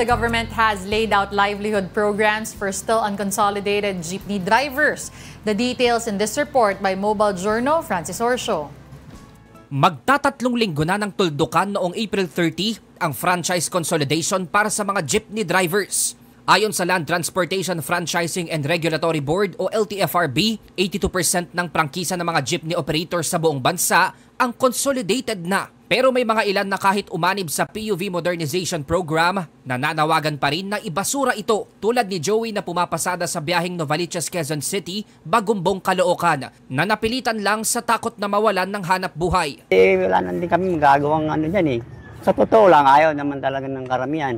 The government has laid out livelihood programs for still unconsolidated jeepney drivers. The details in this report by Mobile Journal, Francis Orsho. Magtatatlong linggo na ng tuldukan noong April 30 ang franchise consolidation para sa mga jeepney drivers. Ayon sa Land Transportation Franchising and Regulatory Board o LTFRB, 82% ng prangkisa ng mga jeepney operators sa buong bansa ang consolidated na. Pero may mga ilan na kahit umanib sa PUV Modernization Program, nananawagan pa rin na ibasura ito tulad ni Joey na pumapasada sa biyaheng Novaliches Quezon City, Bagumbong, Caloocan, na napilitan lang sa takot na mawalan ng hanap buhay. Eh, wala na din kami magagawang ano dyan eh. Sa totoo lang, ayaw naman talaga ng karamihan.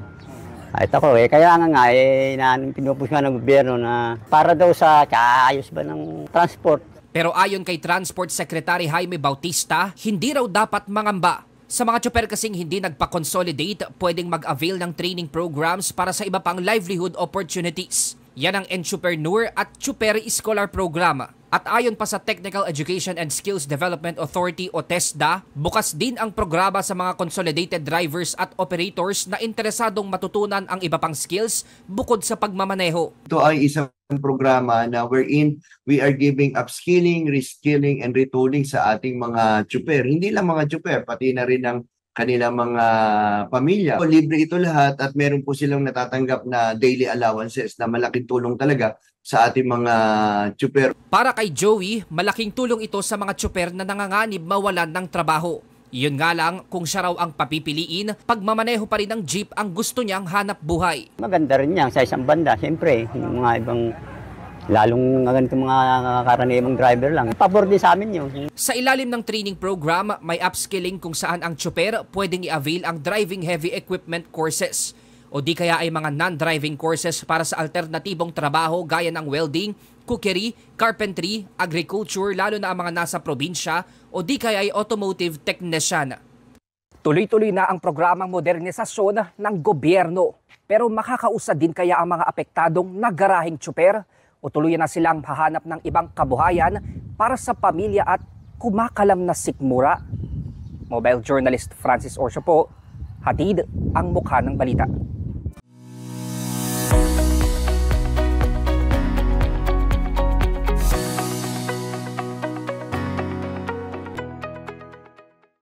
Ay, ah, ito ko eh. Kaya nga nga, eh, pinupush nga ng gobyerno na para daw sa kaayos ba ng transport. Pero ayon kay Transport Secretary Jaime Bautista, hindi raw dapat mangamba. Sa mga tsuper kasing hindi nagpa-consolidate, pwedeng mag-avail ng training programs para sa iba pang livelihood opportunities. Yan ang Entrepreneur at Chuperi Scholar Program. At ayon pa sa Technical Education and Skills Development Authority o TESDA, bukas din ang programa sa mga consolidated drivers at operators na interesadong matutunan ang iba pang skills bukod sa pagmamaneho. Ito ay isang programa na wherein we are giving upskilling, reskilling, and retooling sa ating mga chuper. Hindi lang mga chuper, pati na rin ang kanilang mga pamilya. So, libre ito lahat at meron po silang natatanggap na daily allowances na malaking tulong talaga sa ating mga tsuper. Para kay Joey, malaking tulong ito sa mga tsuper na nanganganib mawalan ng trabaho. Yun nga lang, kung siya raw ang papipiliin, pagmamaneho pa rin ng jeep ang gusto niyang hanap buhay. Maganda rin yan sa isang banda, siyempre, yung mga ibang Lalong ganito mga karaniwang driver lang. Pabor din sa amin yun. Sa ilalim ng training program, may upskilling kung saan ang chopper pwedeng i-avail ang driving heavy equipment courses o di kaya ay mga non-driving courses para sa alternatibong trabaho gaya ng welding, cookery, carpentry, agriculture lalo na ang mga nasa probinsya o di kaya ay automotive technician. Tuloy-tuloy na ang programang modernisasyon ng gobyerno. Pero makakausa din kaya ang mga apektadong nagarahing chopper o tuluyan na silang hahanap ng ibang kabuhayan para sa pamilya at kumakalam na sikmura. Mobile journalist Francis Orso po, hatid ang mukha ng balita.